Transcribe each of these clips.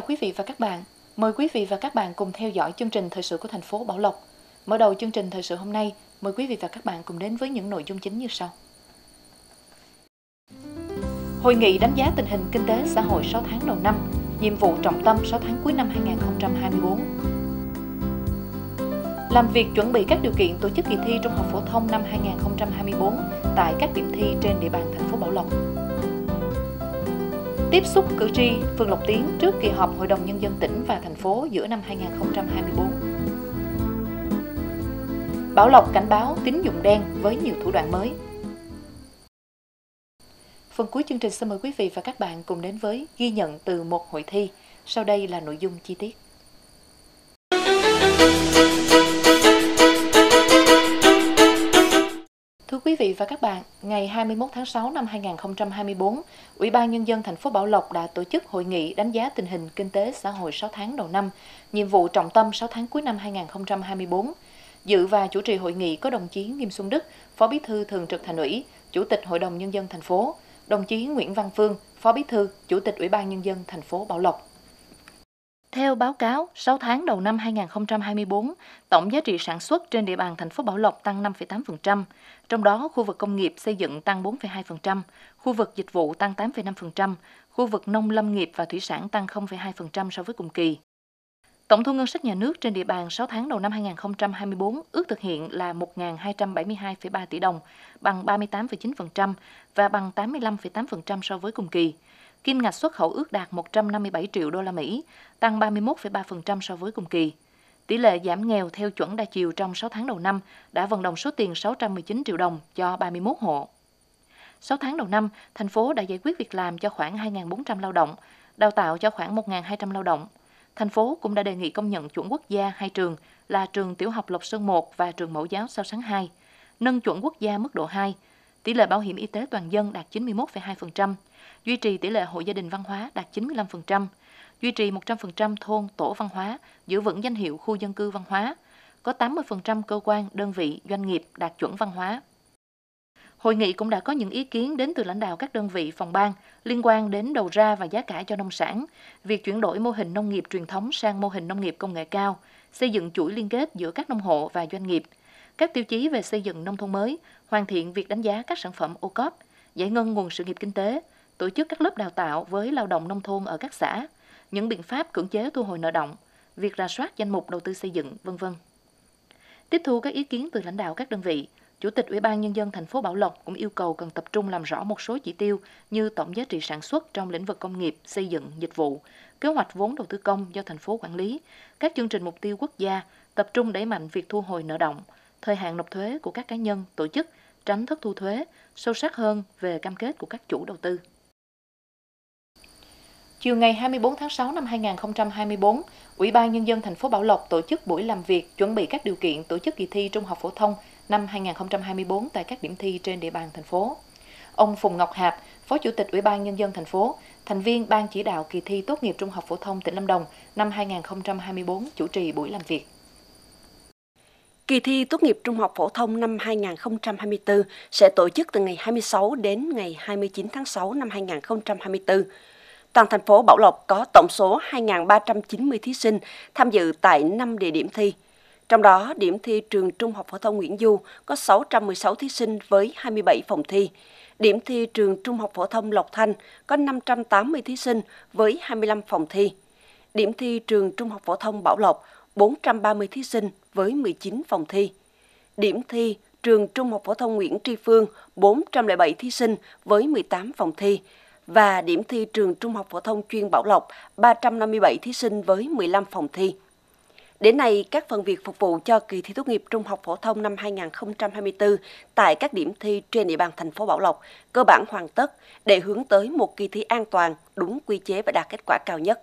chào quý vị và các bạn. Mời quý vị và các bạn cùng theo dõi chương trình thời sự của thành phố Bảo Lộc. Mở đầu chương trình thời sự hôm nay, mời quý vị và các bạn cùng đến với những nội dung chính như sau. Hội nghị đánh giá tình hình kinh tế xã hội 6 tháng đầu năm, nhiệm vụ trọng tâm 6 tháng cuối năm 2024. Làm việc chuẩn bị các điều kiện tổ chức kỳ thi trung học phổ thông năm 2024 tại các điểm thi trên địa bàn thành phố Bảo Lộc tiếp xúc cử tri phường Lộc Tiến trước kỳ họp Hội đồng Nhân dân tỉnh và thành phố giữa năm 2024. Bảo Lộc cảnh báo tín dụng đen với nhiều thủ đoạn mới. Phần cuối chương trình xin mời quý vị và các bạn cùng đến với ghi nhận từ một hội thi. Sau đây là nội dung chi tiết. quý vị và các bạn, ngày 21 tháng 6 năm 2024, Ủy ban Nhân dân thành phố Bảo Lộc đã tổ chức hội nghị đánh giá tình hình kinh tế xã hội 6 tháng đầu năm, nhiệm vụ trọng tâm 6 tháng cuối năm 2024. Dự và chủ trì hội nghị có đồng chí Nghiêm Xuân Đức, Phó Bí thư Thường trực Thành ủy, Chủ tịch Hội đồng Nhân dân thành phố, đồng chí Nguyễn Văn Phương, Phó Bí thư, Chủ tịch Ủy ban Nhân dân thành phố Bảo Lộc. Theo báo cáo, 6 tháng đầu năm 2024, tổng giá trị sản xuất trên địa bàn thành phố Bảo Lộc tăng 5,8%, trong đó khu vực công nghiệp xây dựng tăng 4,2%, khu vực dịch vụ tăng 8,5%, khu vực nông lâm nghiệp và thủy sản tăng 0,2% so với cùng kỳ. Tổng thu ngân sách nhà nước trên địa bàn 6 tháng đầu năm 2024 ước thực hiện là 1.272,3 tỷ đồng, bằng 38,9% và bằng 85,8% so với cùng kỳ kim ngạch xuất khẩu ước đạt 157 triệu đô la Mỹ, tăng 31,3% so với cùng kỳ. Tỷ lệ giảm nghèo theo chuẩn đa chiều trong 6 tháng đầu năm đã vận động số tiền 619 triệu đồng cho 31 hộ. 6 tháng đầu năm, thành phố đã giải quyết việc làm cho khoảng 2.400 lao động, đào tạo cho khoảng 1.200 lao động. Thành phố cũng đã đề nghị công nhận chuẩn quốc gia hai trường là trường tiểu học Lộc Sơn 1 và trường mẫu giáo sau Sáng 2, nâng chuẩn quốc gia mức độ 2. Tỷ lệ bảo hiểm y tế toàn dân đạt 91,2%, duy trì tỷ lệ hộ gia đình văn hóa đạt 95%, duy trì 100% thôn tổ văn hóa, giữ vững danh hiệu khu dân cư văn hóa, có 80% cơ quan, đơn vị, doanh nghiệp đạt chuẩn văn hóa. Hội nghị cũng đã có những ý kiến đến từ lãnh đạo các đơn vị phòng ban liên quan đến đầu ra và giá cả cho nông sản, việc chuyển đổi mô hình nông nghiệp truyền thống sang mô hình nông nghiệp công nghệ cao, xây dựng chuỗi liên kết giữa các nông hộ và doanh nghiệp, các tiêu chí về xây dựng nông thôn mới, hoàn thiện việc đánh giá các sản phẩm ô cóp, giải ngân nguồn sự nghiệp kinh tế, tổ chức các lớp đào tạo với lao động nông thôn ở các xã, những biện pháp cưỡng chế thu hồi nợ động, việc rà soát danh mục đầu tư xây dựng, vân vân. Tiếp thu các ý kiến từ lãnh đạo các đơn vị, Chủ tịch Ủy ban nhân dân thành phố Bảo Lộc cũng yêu cầu cần tập trung làm rõ một số chỉ tiêu như tổng giá trị sản xuất trong lĩnh vực công nghiệp, xây dựng, dịch vụ, kế hoạch vốn đầu tư công do thành phố quản lý, các chương trình mục tiêu quốc gia, tập trung đẩy mạnh việc thu hồi nợ động, thời hạn nộp thuế của các cá nhân, tổ chức, tránh thất thu thuế, sâu sắc hơn về cam kết của các chủ đầu tư. Chiều ngày 24 tháng 6 năm 2024, Ủy ban Nhân dân thành phố Bảo Lộc tổ chức buổi làm việc chuẩn bị các điều kiện tổ chức kỳ thi trung học phổ thông năm 2024 tại các điểm thi trên địa bàn thành phố. Ông Phùng Ngọc Hạp, Phó Chủ tịch Ủy ban Nhân dân thành phố, thành viên Ban chỉ đạo kỳ thi tốt nghiệp trung học phổ thông tỉnh Lâm Đồng năm 2024 chủ trì buổi làm việc. Kỳ thi tốt nghiệp trung học phổ thông năm 2024 sẽ tổ chức từ ngày 26 đến ngày 29 tháng 6 năm 2024 toàn thành phố Bảo Lộc có tổng số 2.390 thí sinh tham dự tại 5 địa điểm thi. Trong đó, điểm thi trường Trung học phổ thông Nguyễn Du có 616 thí sinh với 27 phòng thi. Điểm thi trường Trung học phổ thông Lộc Thanh có 580 thí sinh với 25 phòng thi. Điểm thi trường Trung học phổ thông Bảo Lộc 430 thí sinh với 19 phòng thi. Điểm thi trường Trung học phổ thông Nguyễn Tri Phương 407 thí sinh với 18 phòng thi và điểm thi trường Trung học phổ thông chuyên Bảo Lộc 357 thí sinh với 15 phòng thi. Đến nay, các phần việc phục vụ cho kỳ thi tốt nghiệp trung học phổ thông năm 2024 tại các điểm thi trên địa bàn thành phố Bảo Lộc cơ bản hoàn tất để hướng tới một kỳ thi an toàn, đúng quy chế và đạt kết quả cao nhất.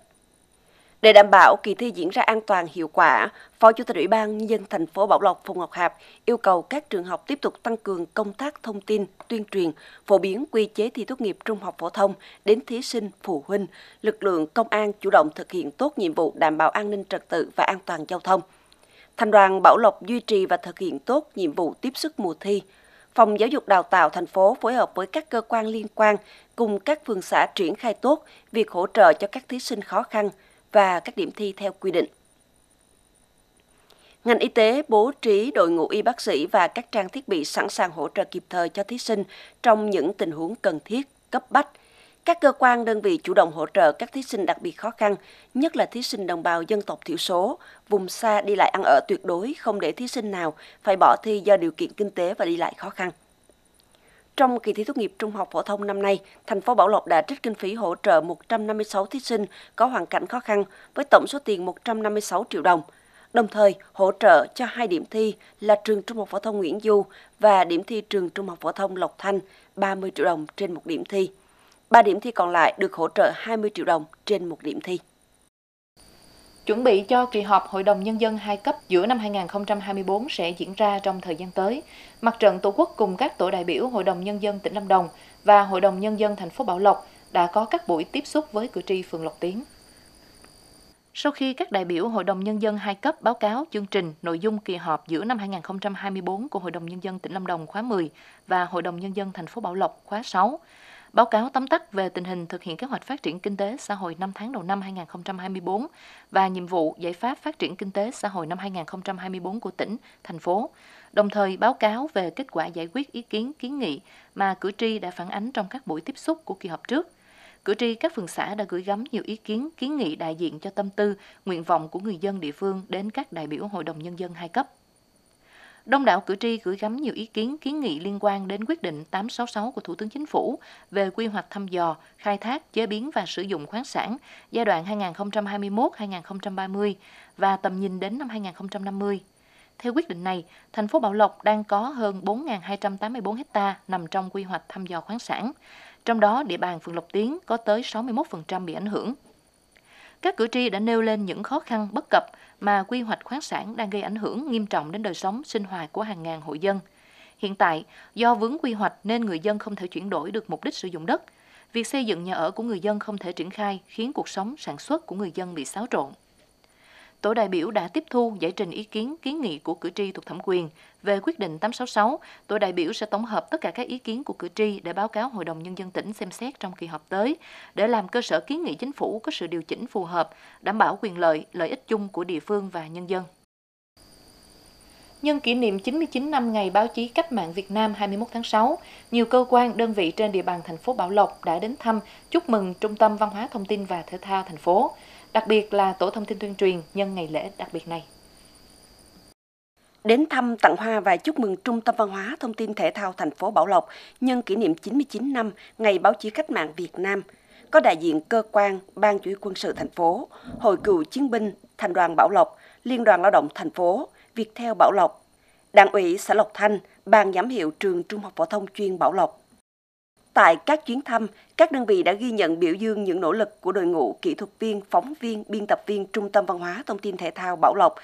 Để đảm bảo kỳ thi diễn ra an toàn hiệu quả, Phó Chủ tịch Ủy ban Nhân dân thành phố Bảo Lộc Phùng Ngọc Hạp yêu cầu các trường học tiếp tục tăng cường công tác thông tin, tuyên truyền, phổ biến quy chế thi tốt nghiệp trung học phổ thông đến thí sinh, phụ huynh, lực lượng công an chủ động thực hiện tốt nhiệm vụ đảm bảo an ninh trật tự và an toàn giao thông. Thành đoàn Bảo Lộc duy trì và thực hiện tốt nhiệm vụ tiếp sức mùa thi. Phòng Giáo dục Đào tạo thành phố phối hợp với các cơ quan liên quan cùng các phường xã triển khai tốt việc hỗ trợ cho các thí sinh khó khăn – và các điểm thi theo quy định. Ngành y tế bố trí đội ngũ y bác sĩ và các trang thiết bị sẵn sàng hỗ trợ kịp thời cho thí sinh trong những tình huống cần thiết, cấp bách. Các cơ quan đơn vị chủ động hỗ trợ các thí sinh đặc biệt khó khăn, nhất là thí sinh đồng bào dân tộc thiểu số, vùng xa đi lại ăn ở tuyệt đối không để thí sinh nào phải bỏ thi do điều kiện kinh tế và đi lại khó khăn. Trong kỳ thi tốt nghiệp trung học phổ thông năm nay, thành phố Bảo Lộc đã trích kinh phí hỗ trợ 156 thí sinh có hoàn cảnh khó khăn với tổng số tiền 156 triệu đồng. Đồng thời, hỗ trợ cho hai điểm thi là trường Trung học phổ thông Nguyễn Du và điểm thi trường Trung học phổ thông Lộc Thanh 30 triệu đồng trên một điểm thi. Ba điểm thi còn lại được hỗ trợ 20 triệu đồng trên một điểm thi chuẩn bị cho kỳ họp Hội đồng Nhân dân hai cấp giữa năm 2024 sẽ diễn ra trong thời gian tới. Mặt trận Tổ quốc cùng các tổ đại biểu Hội đồng Nhân dân tỉnh Lâm Đồng và Hội đồng Nhân dân thành phố Bảo Lộc đã có các buổi tiếp xúc với cử tri phường Lộc Tiến. Sau khi các đại biểu Hội đồng Nhân dân hai cấp báo cáo chương trình nội dung kỳ họp giữa năm 2024 của Hội đồng Nhân dân tỉnh Lâm Đồng khóa 10 và Hội đồng Nhân dân thành phố Bảo Lộc khóa 6, báo cáo tóm tắt về tình hình thực hiện kế hoạch phát triển kinh tế xã hội 5 tháng đầu năm 2024 và nhiệm vụ giải pháp phát triển kinh tế xã hội năm 2024 của tỉnh, thành phố, đồng thời báo cáo về kết quả giải quyết ý kiến kiến nghị mà cử tri đã phản ánh trong các buổi tiếp xúc của kỳ họp trước. Cử tri các phường xã đã gửi gắm nhiều ý kiến, kiến nghị đại diện cho tâm tư, nguyện vọng của người dân địa phương đến các đại biểu Hội đồng Nhân dân hai cấp. Đông đảo cử tri gửi gắm nhiều ý kiến kiến nghị liên quan đến quyết định 866 của Thủ tướng Chính phủ về quy hoạch thăm dò, khai thác, chế biến và sử dụng khoáng sản giai đoạn 2021-2030 và tầm nhìn đến năm 2050. Theo quyết định này, thành phố Bảo Lộc đang có hơn 4.284 ha nằm trong quy hoạch thăm dò khoáng sản. Trong đó, địa bàn phường Lộc Tiến có tới 61% bị ảnh hưởng các cử tri đã nêu lên những khó khăn bất cập mà quy hoạch khoáng sản đang gây ảnh hưởng nghiêm trọng đến đời sống sinh hoạt của hàng ngàn hộ dân. Hiện tại, do vướng quy hoạch nên người dân không thể chuyển đổi được mục đích sử dụng đất. Việc xây dựng nhà ở của người dân không thể triển khai khiến cuộc sống sản xuất của người dân bị xáo trộn tổ đại biểu đã tiếp thu giải trình ý kiến kiến nghị của cử tri thuộc thẩm quyền về quyết định 866. Tổ đại biểu sẽ tổng hợp tất cả các ý kiến của cử tri để báo cáo Hội đồng Nhân dân tỉnh xem xét trong kỳ họp tới, để làm cơ sở kiến nghị chính phủ có sự điều chỉnh phù hợp, đảm bảo quyền lợi, lợi ích chung của địa phương và nhân dân. Nhân kỷ niệm 99 năm ngày báo chí cách mạng Việt Nam 21 tháng 6, nhiều cơ quan, đơn vị trên địa bàn thành phố Bảo Lộc đã đến thăm, chúc mừng Trung tâm Văn hóa Thông tin và Thể thao thành phố, đặc biệt là Tổ thông tin tuyên truyền nhân ngày lễ đặc biệt này. Đến thăm tặng hoa và chúc mừng Trung tâm Văn hóa Thông tin Thể thao thành phố Bảo Lộc nhân kỷ niệm 99 năm Ngày báo chí cách mạng Việt Nam có đại diện cơ quan, ban chủ quân sự thành phố, hội cựu chiến binh, thành đoàn Bảo Lộc, Liên đoàn Lao động thành phố, việc theo Bảo Lộc, Đảng ủy xã Lộc Thanh, Ban giám hiệu trường Trung học phổ thông chuyên Bảo Lộc. Tại các chuyến thăm, các đơn vị đã ghi nhận biểu dương những nỗ lực của đội ngũ kỹ thuật viên, phóng viên, biên tập viên Trung tâm Văn hóa Thông tin Thể thao Bảo Lộc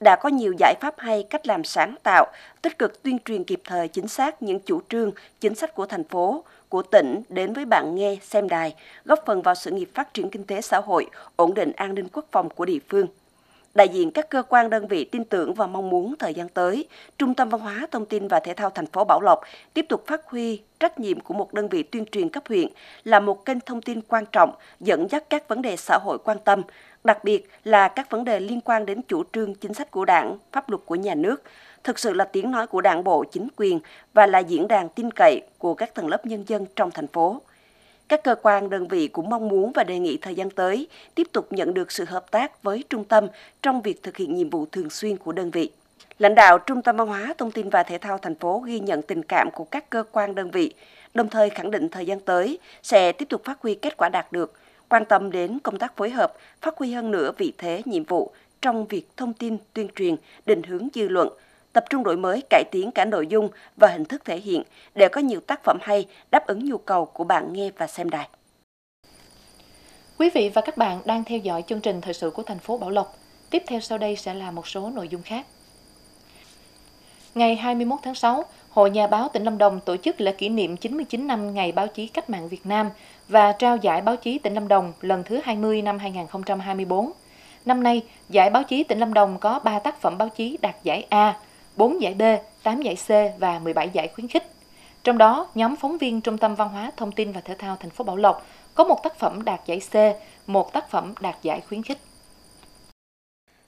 đã có nhiều giải pháp hay cách làm sáng tạo, tích cực tuyên truyền kịp thời chính xác những chủ trương, chính sách của thành phố, của tỉnh đến với bạn nghe xem đài, góp phần vào sự nghiệp phát triển kinh tế xã hội, ổn định an ninh quốc phòng của địa phương đại diện các cơ quan đơn vị tin tưởng và mong muốn thời gian tới, Trung tâm Văn hóa Thông tin và Thể thao thành phố Bảo Lộc tiếp tục phát huy trách nhiệm của một đơn vị tuyên truyền cấp huyện là một kênh thông tin quan trọng dẫn dắt các vấn đề xã hội quan tâm, đặc biệt là các vấn đề liên quan đến chủ trương chính sách của Đảng, pháp luật của nhà nước, thực sự là tiếng nói của Đảng bộ chính quyền và là diễn đàn tin cậy của các tầng lớp nhân dân trong thành phố. Các cơ quan đơn vị cũng mong muốn và đề nghị thời gian tới tiếp tục nhận được sự hợp tác với trung tâm trong việc thực hiện nhiệm vụ thường xuyên của đơn vị. Lãnh đạo Trung tâm Văn hóa Thông tin và Thể thao thành phố ghi nhận tình cảm của các cơ quan đơn vị, đồng thời khẳng định thời gian tới sẽ tiếp tục phát huy kết quả đạt được, quan tâm đến công tác phối hợp, phát huy hơn nữa vị thế nhiệm vụ trong việc thông tin tuyên truyền, định hướng dư luận, tập trung đổi mới, cải tiến cả nội dung và hình thức thể hiện để có nhiều tác phẩm hay đáp ứng nhu cầu của bạn nghe và xem đài. Quý vị và các bạn đang theo dõi chương trình thời sự của thành phố Bảo Lộc. Tiếp theo sau đây sẽ là một số nội dung khác. Ngày 21 tháng 6, Hội Nhà báo tỉnh Lâm Đồng tổ chức lễ kỷ niệm 99 năm Ngày Báo chí Cách mạng Việt Nam và trao giải báo chí tỉnh Lâm Đồng lần thứ 20 năm 2024. Năm nay, giải báo chí tỉnh Lâm Đồng có 3 tác phẩm báo chí đạt giải A, 4 giải B, 8 giải C và 17 giải khuyến khích. Trong đó, nhóm phóng viên Trung tâm Văn hóa Thông tin và Thể thao thành phố Bảo Lộc có một tác phẩm đạt giải C, một tác phẩm đạt giải khuyến khích.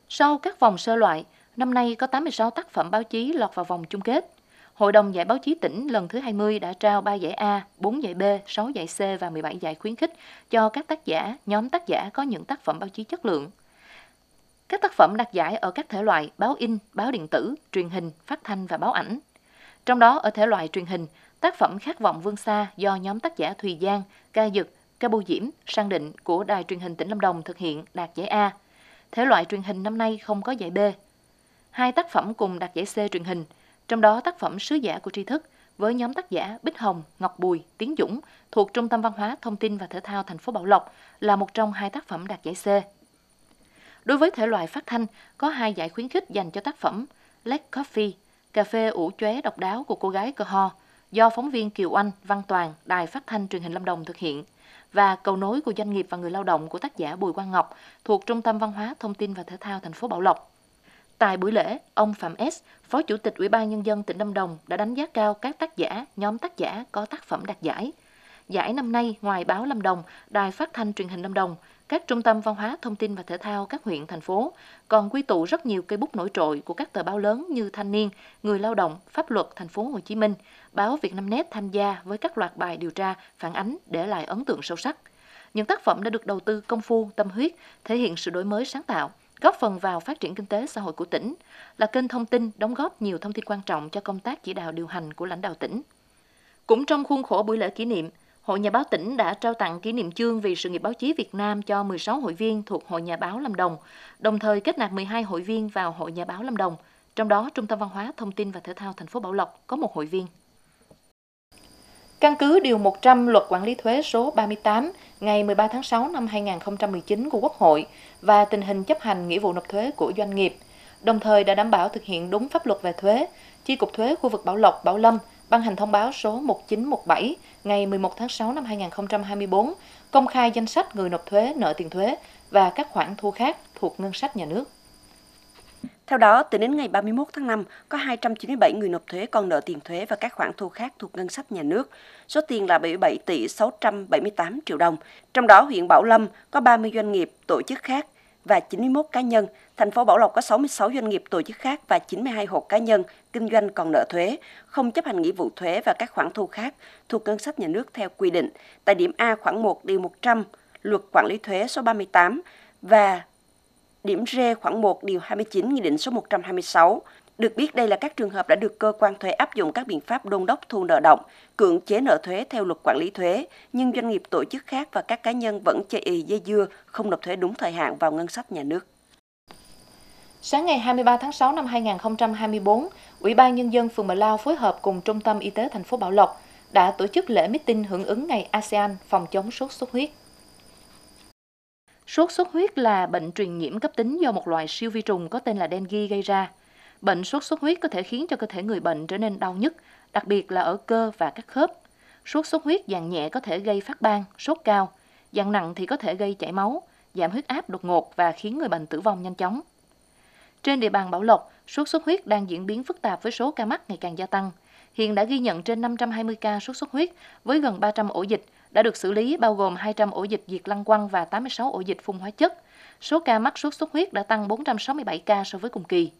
Sau các vòng sơ loại, năm nay có 86 tác phẩm báo chí lọt vào vòng chung kết. Hội đồng giải báo chí tỉnh lần thứ 20 đã trao 3 giải A, 4 giải B, 6 giải C và 17 giải khuyến khích cho các tác giả, nhóm tác giả có những tác phẩm báo chí chất lượng. Các tác phẩm đạt giải ở các thể loại báo in, báo điện tử, truyền hình, phát thanh và báo ảnh. Trong đó ở thể loại truyền hình, tác phẩm Khát vọng vương xa do nhóm tác giả Thùy Giang, Ca Dực, Ca Bô Diễm, Sang Định của Đài truyền hình tỉnh Lâm Đồng thực hiện đạt giải A. Thể loại truyền hình năm nay không có giải B. Hai tác phẩm cùng đạt giải C truyền hình, trong đó tác phẩm Sứ giả của tri thức với nhóm tác giả Bích Hồng, Ngọc Bùi, Tiến Dũng thuộc Trung tâm Văn hóa Thông tin và Thể thao thành phố Bảo Lộc là một trong hai tác phẩm đạt giải C. Đối với thể loại phát thanh, có hai giải khuyến khích dành cho tác phẩm Black Coffee, cà phê ủ chóe độc đáo của cô gái cơ ho, do phóng viên Kiều Anh, Văn Toàn, Đài Phát thanh Truyền hình Lâm Đồng thực hiện và cầu nối của doanh nghiệp và người lao động của tác giả Bùi Quang Ngọc thuộc Trung tâm Văn hóa Thông tin và Thể thao thành phố Bảo Lộc. Tại buổi lễ, ông Phạm S, Phó Chủ tịch Ủy ban Nhân dân tỉnh Lâm Đồng đã đánh giá cao các tác giả, nhóm tác giả có tác phẩm đạt giải. Giải năm nay, ngoài báo Lâm Đồng, Đài Phát thanh Truyền hình Lâm Đồng các trung tâm văn hóa thông tin và thể thao các huyện, thành phố còn quy tụ rất nhiều cây bút nổi trội của các tờ báo lớn như Thanh niên, Người lao động, Pháp luật Thành phố Hồ Chí Minh, báo Việt Nam Net tham gia với các loạt bài điều tra, phản ánh để lại ấn tượng sâu sắc. Những tác phẩm đã được đầu tư công phu, tâm huyết, thể hiện sự đổi mới sáng tạo, góp phần vào phát triển kinh tế xã hội của tỉnh, là kênh thông tin đóng góp nhiều thông tin quan trọng cho công tác chỉ đạo điều hành của lãnh đạo tỉnh. Cũng trong khuôn khổ buổi lễ kỷ niệm, Hội Nhà báo tỉnh đã trao tặng kỷ niệm chương vì sự nghiệp báo chí Việt Nam cho 16 hội viên thuộc Hội Nhà báo Lâm Đồng, đồng thời kết nạp 12 hội viên vào Hội Nhà báo Lâm Đồng, trong đó Trung tâm Văn hóa Thông tin và Thể thao thành phố Bảo Lộc có một hội viên. Căn cứ Điều 100 Luật Quản lý thuế số 38 ngày 13 tháng 6 năm 2019 của Quốc hội và tình hình chấp hành nghĩa vụ nộp thuế của doanh nghiệp, đồng thời đã đảm bảo thực hiện đúng pháp luật về thuế, Chi cục thuế khu vực Bảo Lộc, Bảo Lâm ban hành thông báo số 1917 ngày 11 tháng 6 năm 2024 công khai danh sách người nộp thuế nợ tiền thuế và các khoản thu khác thuộc ngân sách nhà nước. Theo đó, tính đến ngày 31 tháng 5, có 297 người nộp thuế còn nợ tiền thuế và các khoản thu khác thuộc ngân sách nhà nước. Số tiền là 77 tỷ 678 triệu đồng. Trong đó, huyện Bảo Lâm có 30 doanh nghiệp, tổ chức khác và 91 cá nhân. Thành phố Bảo Lộc có 66 doanh nghiệp tổ chức khác và 92 hộ cá nhân kinh doanh còn nợ thuế, không chấp hành nghĩa vụ thuế và các khoản thu khác thuộc ngân sách nhà nước theo quy định tại điểm A khoảng 1 điều 100 Luật Quản lý thuế số 38 và điểm G khoảng 1 điều 29 Nghị định số 126 được biết đây là các trường hợp đã được cơ quan thuế áp dụng các biện pháp đôn đốc thu nợ động, cưỡng chế nợ thuế theo luật quản lý thuế, nhưng doanh nghiệp tổ chức khác và các cá nhân vẫn chây ì dây dưa không nộp thuế đúng thời hạn vào ngân sách nhà nước. Sáng ngày 23 tháng 6 năm 2024, Ủy ban Nhân dân phường Mờ Lao phối hợp cùng Trung tâm Y tế thành phố Bảo Lộc đã tổ chức lễ meeting hưởng ứng ngày ASEAN phòng chống sốt xuất huyết. Sốt xuất huyết là bệnh truyền nhiễm cấp tính do một loại siêu vi trùng có tên là dengue gây ra. Bệnh sốt xuất huyết có thể khiến cho cơ thể người bệnh trở nên đau nhức, đặc biệt là ở cơ và các khớp. Sốt xuất huyết dạng nhẹ có thể gây phát ban, sốt cao, dạng nặng thì có thể gây chảy máu, giảm huyết áp đột ngột và khiến người bệnh tử vong nhanh chóng. Trên địa bàn Bảo Lộc, sốt xuất huyết đang diễn biến phức tạp với số ca mắc ngày càng gia tăng. Hiện đã ghi nhận trên 520 ca sốt xuất huyết với gần 300 ổ dịch đã được xử lý bao gồm 200 ổ dịch diệt lăng quăng và 86 ổ dịch phun hóa chất. Số ca mắc sốt xuất huyết đã tăng 467 ca so với cùng kỳ.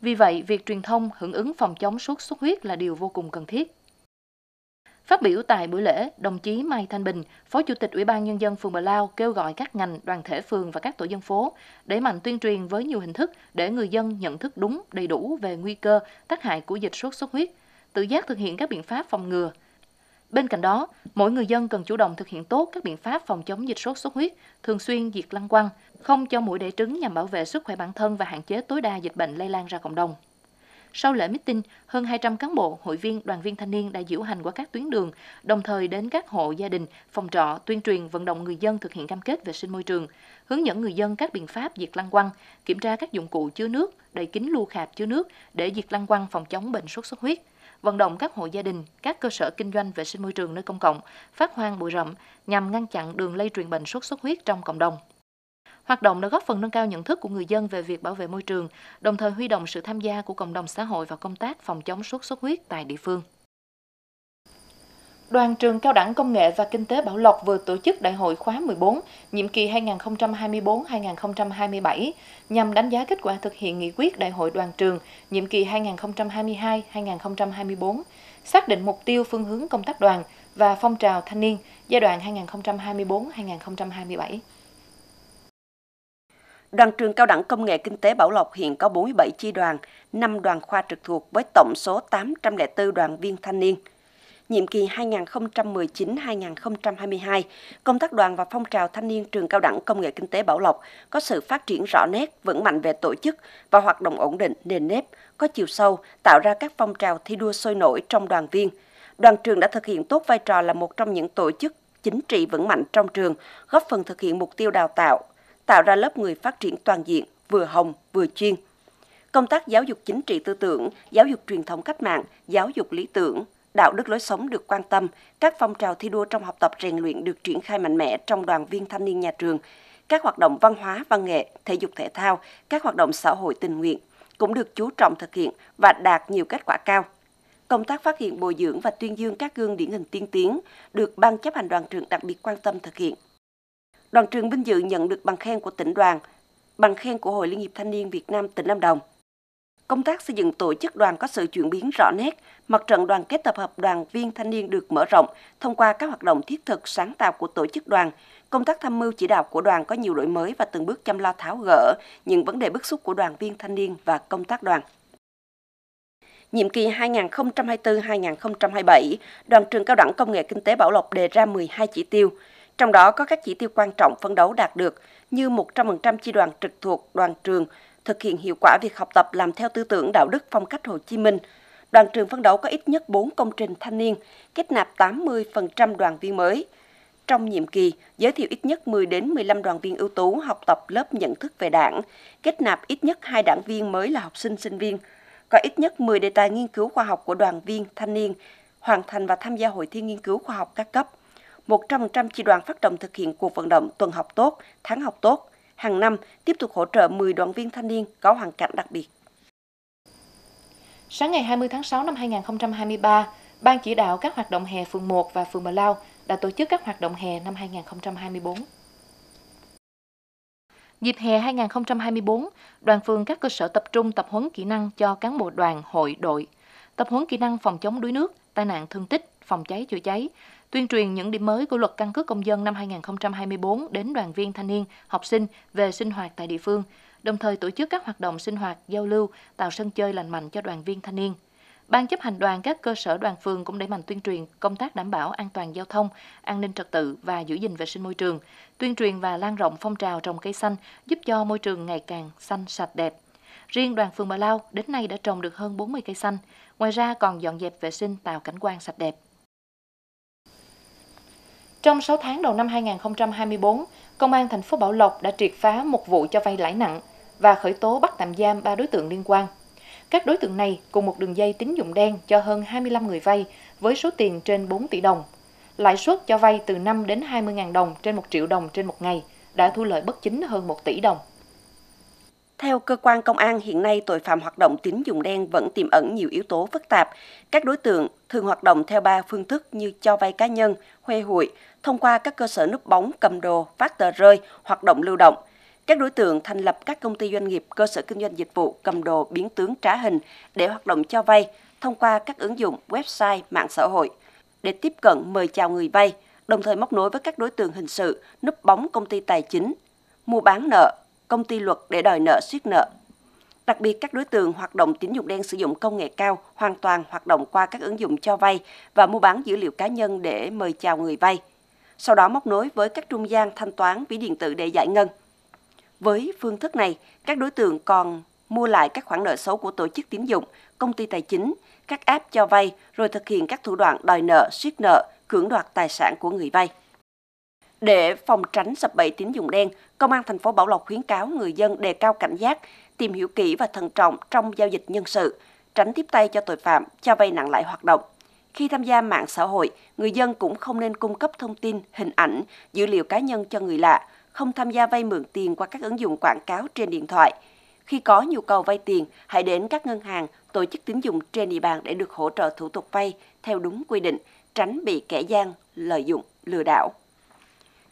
Vì vậy, việc truyền thông hưởng ứng phòng chống sốt xuất huyết là điều vô cùng cần thiết. Phát biểu tại buổi lễ, đồng chí Mai Thanh Bình, Phó Chủ tịch Ủy ban Nhân dân phường Bà Lao kêu gọi các ngành, đoàn thể phường và các tổ dân phố đẩy mạnh tuyên truyền với nhiều hình thức để người dân nhận thức đúng, đầy đủ về nguy cơ, tác hại của dịch sốt xuất huyết, tự giác thực hiện các biện pháp phòng ngừa, Bên cạnh đó, mỗi người dân cần chủ động thực hiện tốt các biện pháp phòng chống dịch sốt xuất huyết, thường xuyên diệt lăng quăng, không cho mũi đẻ trứng nhằm bảo vệ sức khỏe bản thân và hạn chế tối đa dịch bệnh lây lan ra cộng đồng. Sau lễ meeting, hơn 200 cán bộ, hội viên, đoàn viên thanh niên đã diễu hành qua các tuyến đường, đồng thời đến các hộ gia đình, phòng trọ tuyên truyền vận động người dân thực hiện cam kết vệ sinh môi trường, hướng dẫn người dân các biện pháp diệt lăng quăng, kiểm tra các dụng cụ chứa nước, đầy kính lưu khạp chứa nước để diệt lăng quăng phòng chống bệnh sốt xuất huyết vận động các hộ gia đình, các cơ sở kinh doanh vệ sinh môi trường nơi công cộng, phát hoang bụi rậm nhằm ngăn chặn đường lây truyền bệnh sốt xuất huyết trong cộng đồng. Hoạt động đã góp phần nâng cao nhận thức của người dân về việc bảo vệ môi trường, đồng thời huy động sự tham gia của cộng đồng xã hội vào công tác phòng chống sốt xuất huyết tại địa phương. Đoàn trường Cao đẳng Công nghệ và Kinh tế Bảo Lộc vừa tổ chức Đại hội khóa 14, nhiệm kỳ 2024-2027 nhằm đánh giá kết quả thực hiện nghị quyết Đại hội đoàn trường nhiệm kỳ 2022-2024, xác định mục tiêu phương hướng công tác đoàn và phong trào thanh niên giai đoạn 2024-2027. Đoàn trường Cao đẳng Công nghệ Kinh tế Bảo Lộc hiện có 47 chi đoàn, 5 đoàn khoa trực thuộc với tổng số 804 đoàn viên thanh niên – nhiệm kỳ 2019-2022, công tác đoàn và phong trào thanh niên trường cao đẳng công nghệ kinh tế Bảo Lộc có sự phát triển rõ nét, vững mạnh về tổ chức và hoạt động ổn định, nền nếp, có chiều sâu, tạo ra các phong trào thi đua sôi nổi trong đoàn viên. Đoàn trường đã thực hiện tốt vai trò là một trong những tổ chức chính trị vững mạnh trong trường, góp phần thực hiện mục tiêu đào tạo, tạo ra lớp người phát triển toàn diện, vừa hồng, vừa chuyên, công tác giáo dục chính trị tư tưởng, giáo dục truyền thống cách mạng, giáo dục lý tưởng, đạo đức lối sống được quan tâm, các phong trào thi đua trong học tập rèn luyện được triển khai mạnh mẽ trong đoàn viên thanh niên nhà trường, các hoạt động văn hóa, văn nghệ, thể dục thể thao, các hoạt động xã hội tình nguyện cũng được chú trọng thực hiện và đạt nhiều kết quả cao. Công tác phát hiện bồi dưỡng và tuyên dương các gương điển hình tiên tiến được Ban chấp hành đoàn trường đặc biệt quan tâm thực hiện. Đoàn trường vinh dự nhận được bằng khen của tỉnh đoàn, bằng khen của Hội Liên hiệp Thanh niên Việt Nam tỉnh Lâm Đồng – công tác xây dựng tổ chức đoàn có sự chuyển biến rõ nét, mặt trận đoàn kết tập hợp đoàn viên thanh niên được mở rộng thông qua các hoạt động thiết thực sáng tạo của tổ chức đoàn. Công tác tham mưu chỉ đạo của đoàn có nhiều đổi mới và từng bước chăm lo tháo gỡ những vấn đề bức xúc của đoàn viên thanh niên và công tác đoàn. Nhiệm kỳ 2024-2027, Đoàn trường Cao đẳng Công nghệ Kinh tế Bảo Lộc đề ra 12 chỉ tiêu, trong đó có các chỉ tiêu quan trọng phấn đấu đạt được như 100% chi đoàn trực thuộc đoàn trường thực hiện hiệu quả việc học tập làm theo tư tưởng đạo đức phong cách Hồ Chí Minh. Đoàn trường phấn đấu có ít nhất 4 công trình thanh niên, kết nạp 80% đoàn viên mới. Trong nhiệm kỳ, giới thiệu ít nhất 10 đến 15 đoàn viên ưu tú học tập lớp nhận thức về đảng, kết nạp ít nhất 2 đảng viên mới là học sinh sinh viên, có ít nhất 10 đề tài nghiên cứu khoa học của đoàn viên thanh niên hoàn thành và tham gia hội thi nghiên cứu khoa học các cấp. 100% chi đoàn phát động thực hiện cuộc vận động tuần học tốt, tháng học tốt, hàng năm tiếp tục hỗ trợ 10 đoàn viên thanh niên có hoàn cảnh đặc biệt. Sáng ngày 20 tháng 6 năm 2023, Ban chỉ đạo các hoạt động hè phường 1 và phường Mờ Lao đã tổ chức các hoạt động hè năm 2024. Dịp hè 2024, đoàn phường các cơ sở tập trung tập huấn kỹ năng cho cán bộ đoàn, hội, đội, tập huấn kỹ năng phòng chống đuối nước, tai nạn thương tích, phòng cháy chữa cháy, tuyên truyền những điểm mới của luật căn cước công dân năm 2024 đến đoàn viên thanh niên, học sinh về sinh hoạt tại địa phương, đồng thời tổ chức các hoạt động sinh hoạt, giao lưu, tạo sân chơi lành mạnh cho đoàn viên thanh niên. Ban chấp hành đoàn các cơ sở đoàn phường cũng đẩy mạnh tuyên truyền công tác đảm bảo an toàn giao thông, an ninh trật tự và giữ gìn vệ sinh môi trường, tuyên truyền và lan rộng phong trào trồng cây xanh giúp cho môi trường ngày càng xanh sạch đẹp. Riêng đoàn phường Bà Lao đến nay đã trồng được hơn 40 cây xanh, ngoài ra còn dọn dẹp vệ sinh tạo cảnh quan sạch đẹp. Trong 6 tháng đầu năm 2024, Công an thành phố Bảo Lộc đã triệt phá một vụ cho vay lãi nặng và khởi tố bắt tạm giam 3 đối tượng liên quan. Các đối tượng này cùng một đường dây tín dụng đen cho hơn 25 người vay với số tiền trên 4 tỷ đồng. Lãi suất cho vay từ 5 đến 20 000 đồng trên 1 triệu đồng trên một ngày đã thu lợi bất chính hơn 1 tỷ đồng. Theo cơ quan công an, hiện nay tội phạm hoạt động tín dụng đen vẫn tiềm ẩn nhiều yếu tố phức tạp. Các đối tượng thường hoạt động theo ba phương thức như cho vay cá nhân, huê hụi, thông qua các cơ sở núp bóng, cầm đồ, phát tờ rơi, hoạt động lưu động. Các đối tượng thành lập các công ty doanh nghiệp, cơ sở kinh doanh dịch vụ, cầm đồ, biến tướng trá hình để hoạt động cho vay thông qua các ứng dụng, website, mạng xã hội để tiếp cận mời chào người vay, đồng thời móc nối với các đối tượng hình sự, núp bóng công ty tài chính, mua bán nợ, công ty luật để đòi nợ siết nợ. Đặc biệt, các đối tượng hoạt động tín dụng đen sử dụng công nghệ cao hoàn toàn hoạt động qua các ứng dụng cho vay và mua bán dữ liệu cá nhân để mời chào người vay. Sau đó móc nối với các trung gian thanh toán ví điện tử để giải ngân. Với phương thức này, các đối tượng còn mua lại các khoản nợ xấu của tổ chức tín dụng, công ty tài chính, các app cho vay rồi thực hiện các thủ đoạn đòi nợ, siết nợ, cưỡng đoạt tài sản của người vay. Để phòng tránh sập bẫy tín dụng đen, Công an thành phố Bảo Lộc khuyến cáo người dân đề cao cảnh giác, tìm hiểu kỹ và thận trọng trong giao dịch nhân sự, tránh tiếp tay cho tội phạm, cho vay nặng lãi hoạt động. Khi tham gia mạng xã hội, người dân cũng không nên cung cấp thông tin, hình ảnh, dữ liệu cá nhân cho người lạ, không tham gia vay mượn tiền qua các ứng dụng quảng cáo trên điện thoại. Khi có nhu cầu vay tiền, hãy đến các ngân hàng, tổ chức tín dụng trên địa bàn để được hỗ trợ thủ tục vay theo đúng quy định, tránh bị kẻ gian lợi dụng lừa đảo.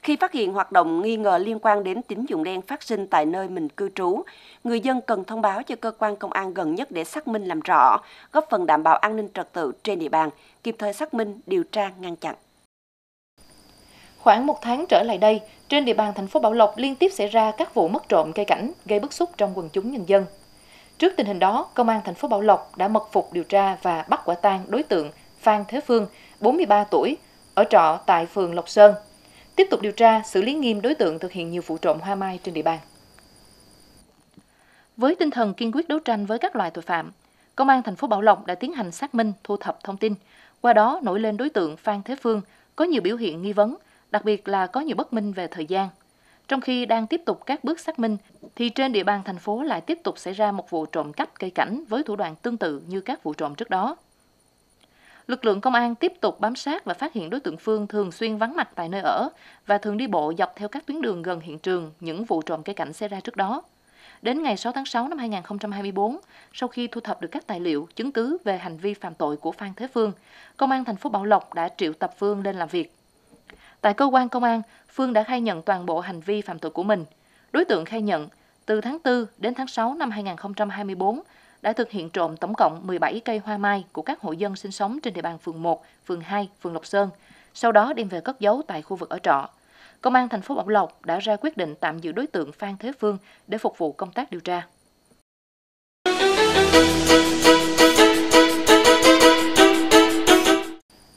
Khi phát hiện hoạt động nghi ngờ liên quan đến tín dụng đen phát sinh tại nơi mình cư trú, người dân cần thông báo cho cơ quan công an gần nhất để xác minh làm rõ, góp phần đảm bảo an ninh trật tự trên địa bàn, kịp thời xác minh, điều tra, ngăn chặn. Khoảng một tháng trở lại đây, trên địa bàn thành phố Bảo Lộc liên tiếp xảy ra các vụ mất trộm cây cảnh gây bức xúc trong quần chúng nhân dân. Trước tình hình đó, Công an thành phố Bảo Lộc đã mật phục điều tra và bắt quả tang đối tượng Phan Thế Phương, 43 tuổi, ở trọ tại phường Lộc Sơn, tiếp tục điều tra, xử lý nghiêm đối tượng thực hiện nhiều vụ trộm hoa mai trên địa bàn. Với tinh thần kiên quyết đấu tranh với các loại tội phạm, Công an thành phố Bảo Lộc đã tiến hành xác minh, thu thập thông tin. Qua đó nổi lên đối tượng Phan Thế Phương có nhiều biểu hiện nghi vấn, đặc biệt là có nhiều bất minh về thời gian. Trong khi đang tiếp tục các bước xác minh, thì trên địa bàn thành phố lại tiếp tục xảy ra một vụ trộm cắp cây cảnh với thủ đoạn tương tự như các vụ trộm trước đó. Lực lượng công an tiếp tục bám sát và phát hiện đối tượng Phương thường xuyên vắng mặt tại nơi ở và thường đi bộ dọc theo các tuyến đường gần hiện trường những vụ trộm cây cảnh xảy ra trước đó. Đến ngày 6 tháng 6 năm 2024, sau khi thu thập được các tài liệu, chứng cứ về hành vi phạm tội của Phan Thế Phương, Công an thành phố Bảo Lộc đã triệu tập Phương lên làm việc. Tại cơ quan công an, Phương đã khai nhận toàn bộ hành vi phạm tội của mình. Đối tượng khai nhận, từ tháng 4 đến tháng 6 năm 2024, đã thực hiện trộm tổng cộng 17 cây hoa mai của các hộ dân sinh sống trên địa bàn phường 1, phường 2, phường Lộc Sơn, sau đó đem về cất giấu tại khu vực ở trọ. Công an thành phố Bảo Lộc đã ra quyết định tạm giữ đối tượng Phan Thế Phương để phục vụ công tác điều tra.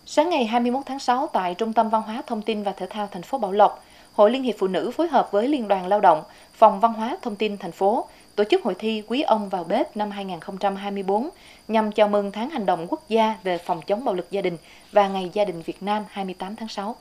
Sáng ngày 21 tháng 6 tại Trung tâm Văn hóa Thông tin và Thể thao thành phố Bảo Lộc, Hội Liên hiệp Phụ nữ phối hợp với Liên đoàn Lao động, Phòng Văn hóa Thông tin thành phố tổ chức hội thi Quý ông vào bếp năm 2024 nhằm chào mừng tháng hành động quốc gia về phòng chống bạo lực gia đình và Ngày Gia đình Việt Nam 28 tháng 6.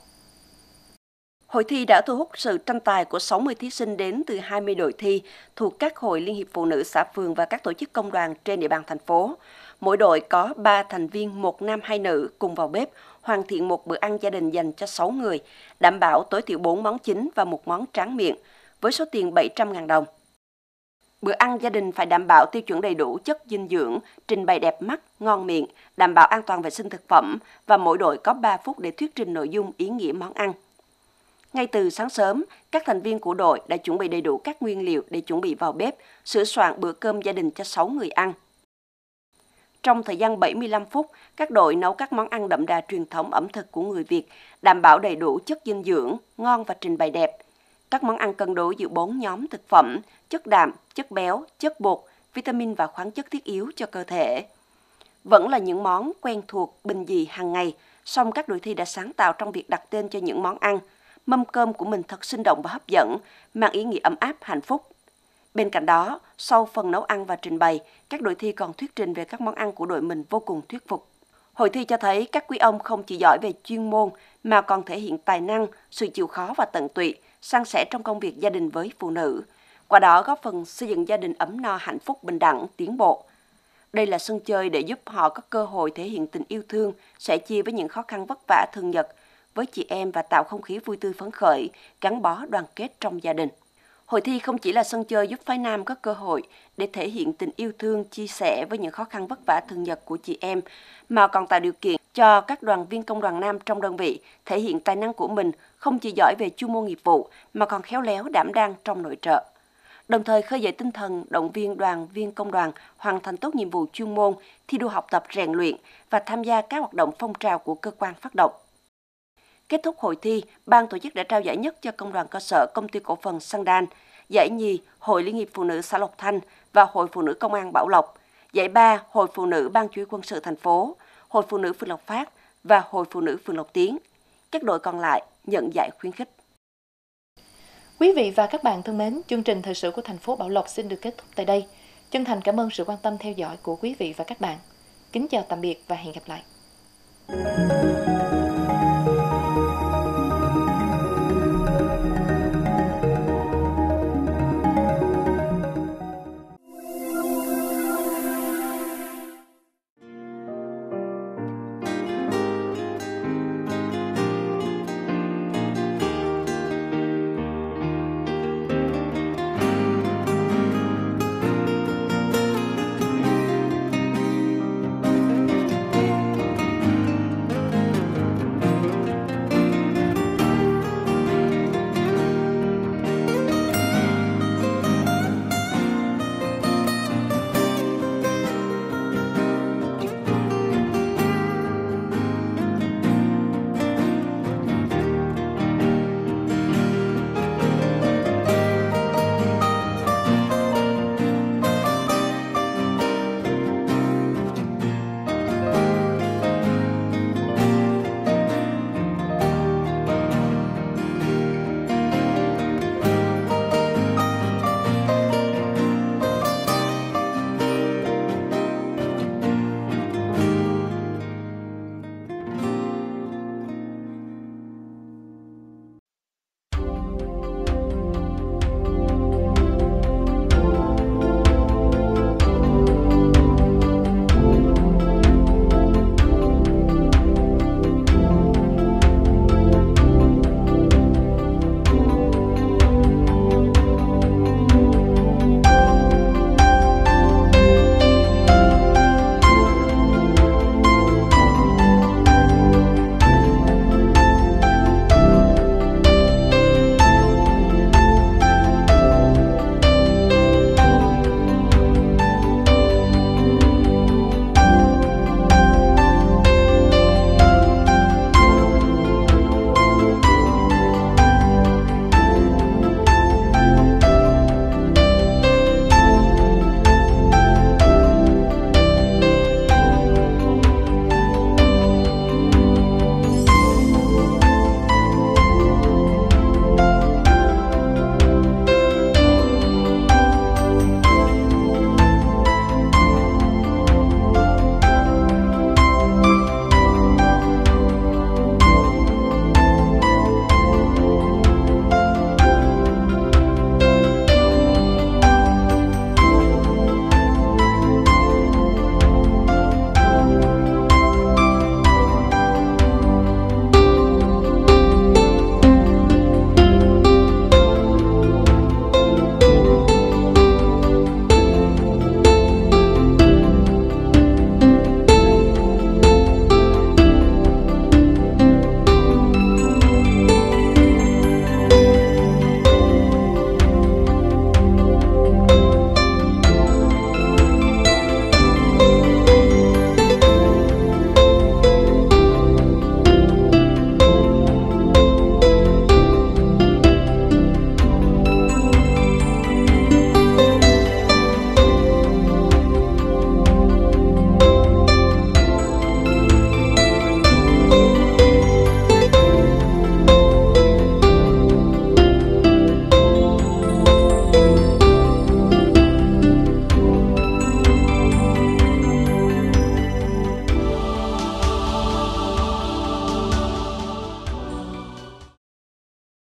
Hội thi đã thu hút sự tranh tài của 60 thí sinh đến từ 20 đội thi thuộc các hội Liên hiệp Phụ nữ xã phường và các tổ chức công đoàn trên địa bàn thành phố. Mỗi đội có 3 thành viên, một nam hai nữ cùng vào bếp hoàn thiện một bữa ăn gia đình dành cho 6 người, đảm bảo tối thiểu 4 món chính và một món tráng miệng với số tiền 700.000 đồng. Bữa ăn gia đình phải đảm bảo tiêu chuẩn đầy đủ chất dinh dưỡng, trình bày đẹp mắt, ngon miệng, đảm bảo an toàn vệ sinh thực phẩm và mỗi đội có 3 phút để thuyết trình nội dung ý nghĩa món ăn. Ngay từ sáng sớm, các thành viên của đội đã chuẩn bị đầy đủ các nguyên liệu để chuẩn bị vào bếp, sửa soạn bữa cơm gia đình cho 6 người ăn. Trong thời gian 75 phút, các đội nấu các món ăn đậm đà truyền thống ẩm thực của người Việt, đảm bảo đầy đủ chất dinh dưỡng, ngon và trình bày đẹp – các món ăn cân đối giữa bốn nhóm thực phẩm, chất đạm, chất béo, chất bột, vitamin và khoáng chất thiết yếu cho cơ thể. Vẫn là những món quen thuộc bình dị hàng ngày, song các đội thi đã sáng tạo trong việc đặt tên cho những món ăn. Mâm cơm của mình thật sinh động và hấp dẫn, mang ý nghĩa ấm áp, hạnh phúc. Bên cạnh đó, sau phần nấu ăn và trình bày, các đội thi còn thuyết trình về các món ăn của đội mình vô cùng thuyết phục. Hội thi cho thấy các quý ông không chỉ giỏi về chuyên môn mà còn thể hiện tài năng, sự chịu khó và tận tụy, san sẻ trong công việc gia đình với phụ nữ, qua đó góp phần xây dựng gia đình ấm no hạnh phúc bình đẳng, tiến bộ. Đây là sân chơi để giúp họ có cơ hội thể hiện tình yêu thương, sẻ chia với những khó khăn vất vả thường nhật với chị em và tạo không khí vui tươi phấn khởi, gắn bó đoàn kết trong gia đình. Hội thi không chỉ là sân chơi giúp phái nam có cơ hội để thể hiện tình yêu thương, chia sẻ với những khó khăn vất vả thường nhật của chị em, mà còn tạo điều kiện cho các đoàn viên công đoàn nam trong đơn vị thể hiện tài năng của mình không chỉ giỏi về chuyên môn nghiệp vụ mà còn khéo léo đảm đang trong nội trợ. Đồng thời khơi dậy tinh thần động viên đoàn viên công đoàn hoàn thành tốt nhiệm vụ chuyên môn, thi đua học tập rèn luyện và tham gia các hoạt động phong trào của cơ quan phát động. Kết thúc hội thi, ban tổ chức đã trao giải nhất cho công đoàn cơ sở công ty cổ phần Sandan, giải nhì Hội Liên hiệp Phụ nữ xã Lộc Thanh và Hội Phụ nữ Công an Bảo Lộc, giải ba Hội Phụ nữ Ban Chủ quân sự thành phố, Hội Phụ nữ Phường Lộc Phát và Hội Phụ nữ Phường Lộc Tiến. Các đội còn lại nhận giải khuyến khích. Quý vị và các bạn thân mến, chương trình thời sự của thành phố Bảo Lộc xin được kết thúc tại đây. Chân thành cảm ơn sự quan tâm theo dõi của quý vị và các bạn. Kính chào tạm biệt và hẹn gặp lại.